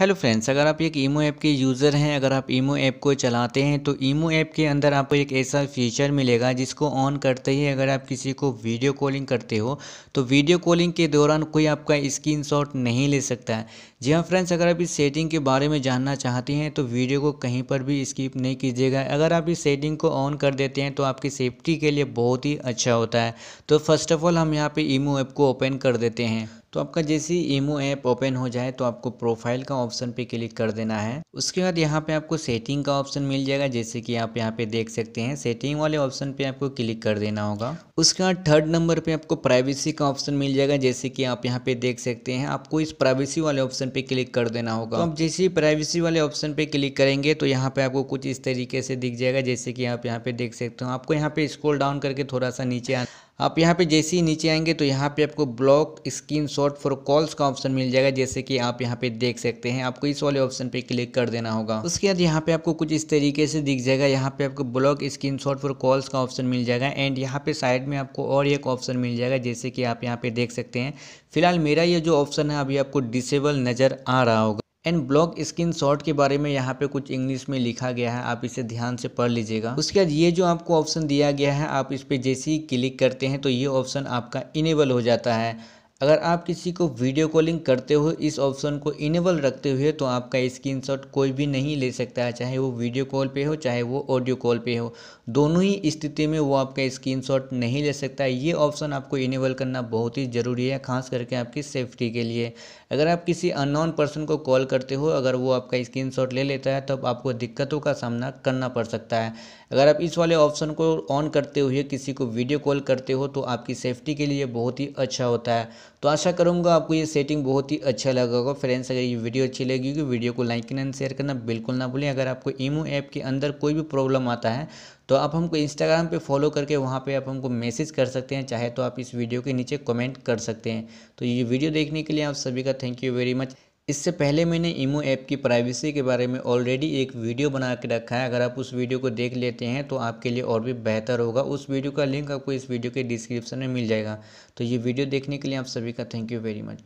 hello friends अगर आप एक ईमो ऐप के यूज़र हैं अगर आप ईमो ऐप को चलाते हैं तो ईमो ऐप के अंदर आपको एक ऐसा फीचर मिलेगा जिसको ऑन करते ही अगर आप किसी को वीडियो कॉलिंग करते हो तो वीडियो कॉलिंग के दौरान कोई आपका स्क्रीनशॉट नहीं ले सकता है जी हाँ फ्रेंड्स अगर आप इस सेटिंग के बारे में जानना चाहते हैं तो वीडियो को कहीं पर भी स्किप नहीं कीजिएगा अगर आप इस सेटिंग को ऑन कर देते हैं तो आपकी सेफ्टी के लिए बहुत ही अच्छा होता है तो फर्स्ट ऑफ ऑल हम यहाँ पर ईमो ऐप को ओपन कर देते हैं तो आपका जैसे ही ईमो ऐप ओपन हो जाए तो आपको प्रोफाइल का ऑप्शन पे क्लिक कर देना है उसके बाद यहाँ पे आपको सेटिंग का ऑप्शन मिल जाएगा जैसे कि आप यहाँ पे देख सकते हैं सेटिंग वाले ऑप्शन पे आपको क्लिक कर देना होगा उसके बाद थर्ड नंबर पे आपको प्राइवेसी का ऑप्शन मिल जाएगा जैसे कि आप यहाँ पे देख सकते हैं आपको इस प्राइवेसी वाले ऑप्शन पे क्लिक कर देना होगा तो आप जैसे ही प्राइवेसी वाले ऑप्शन पे क्लिक करेंगे तो यहाँ पे आपको कुछ इस तरीके से दिख जाएगा जैसे कि आप यहाँ पे देख सकते हो आपको यहाँ पे स्क्रोल डाउन करके थोड़ा सा नीचे आना आप यहाँ पे जैसे ही नीचे आएंगे तो यहाँ पे आपको block screenshot for calls का ऑप्शन मिल जाएगा जैसे कि आप यहाँ पे देख सकते हैं आपको इस वाले ऑप्शन पे क्लिक कर देना होगा उसके बाद यहाँ पे आपको कुछ इस तरीके से दिख जाएगा यहाँ पे आपको block screenshot for calls का ऑप्शन मिल जाएगा एंड यहाँ पे साइड में आपको और एक ऑप्शन मिल जाएगा जैसे कि आप यहाँ पे देख सकते हैं फिलहाल मेरा ये जो ऑप्शन है अभी आपको डिसेबल नज़र आ रहा होगा एंड ब्लॉक स्क्रीन शॉट के बारे में यहाँ पे कुछ इंग्लिश में लिखा गया है आप इसे ध्यान से पढ़ लीजिएगा उसके बाद ये जो आपको ऑप्शन दिया गया है आप इस पर जैसे ही क्लिक करते हैं तो ये ऑप्शन आपका इनेबल हो जाता है अगर आप किसी को वीडियो कॉलिंग करते हुए इस ऑप्शन को इनेबल रखते हुए तो आपका स्क्रीनशॉट कोई भी नहीं ले सकता है चाहे वो वीडियो कॉल पे हो चाहे वो ऑडियो कॉल पे हो दोनों ही स्थिति में वो आपका स्क्रीनशॉट नहीं ले सकता है ये ऑप्शन आपको इनेबल करना बहुत ही ज़रूरी है खास करके आपकी सेफ्टी के लिए अगर आप किसी अननोन पर्सन को कॉल करते हो अगर वो आपका स्क्रीन ले लेता है तब तो आपको दिक्कतों का सामना करना पड़ सकता है अगर आप इस वाले ऑप्शन को ऑन करते हुए किसी को वीडियो कॉल करते हो तो आपकी सेफ्टी के लिए बहुत ही अच्छा होता है तो आशा करूँगा आपको ये सेटिंग बहुत ही अच्छा लगा होगा फ्रेंड्स अगर ये वीडियो अच्छी लगी तो वीडियो को लाइक करना शेयर करना बिल्कुल ना भूलें अगर आपको ईमो ऐप के अंदर कोई भी प्रॉब्लम आता है तो आप हमको इंस्टाग्राम पे फॉलो करके वहाँ पे आप हमको मैसेज कर सकते हैं चाहे तो आप इस वीडियो के नीचे कमेंट कर सकते हैं तो ये वीडियो देखने के लिए आप सभी का थैंक यू वेरी मच इससे पहले मैंने ईमो ऐप की प्राइवेसी के बारे में ऑलरेडी एक वीडियो बना के रखा है अगर आप उस वीडियो को देख लेते हैं तो आपके लिए और भी बेहतर होगा उस वीडियो का लिंक आपको इस वीडियो के डिस्क्रिप्शन में मिल जाएगा तो ये वीडियो देखने के लिए आप सभी का थैंक यू वेरी मच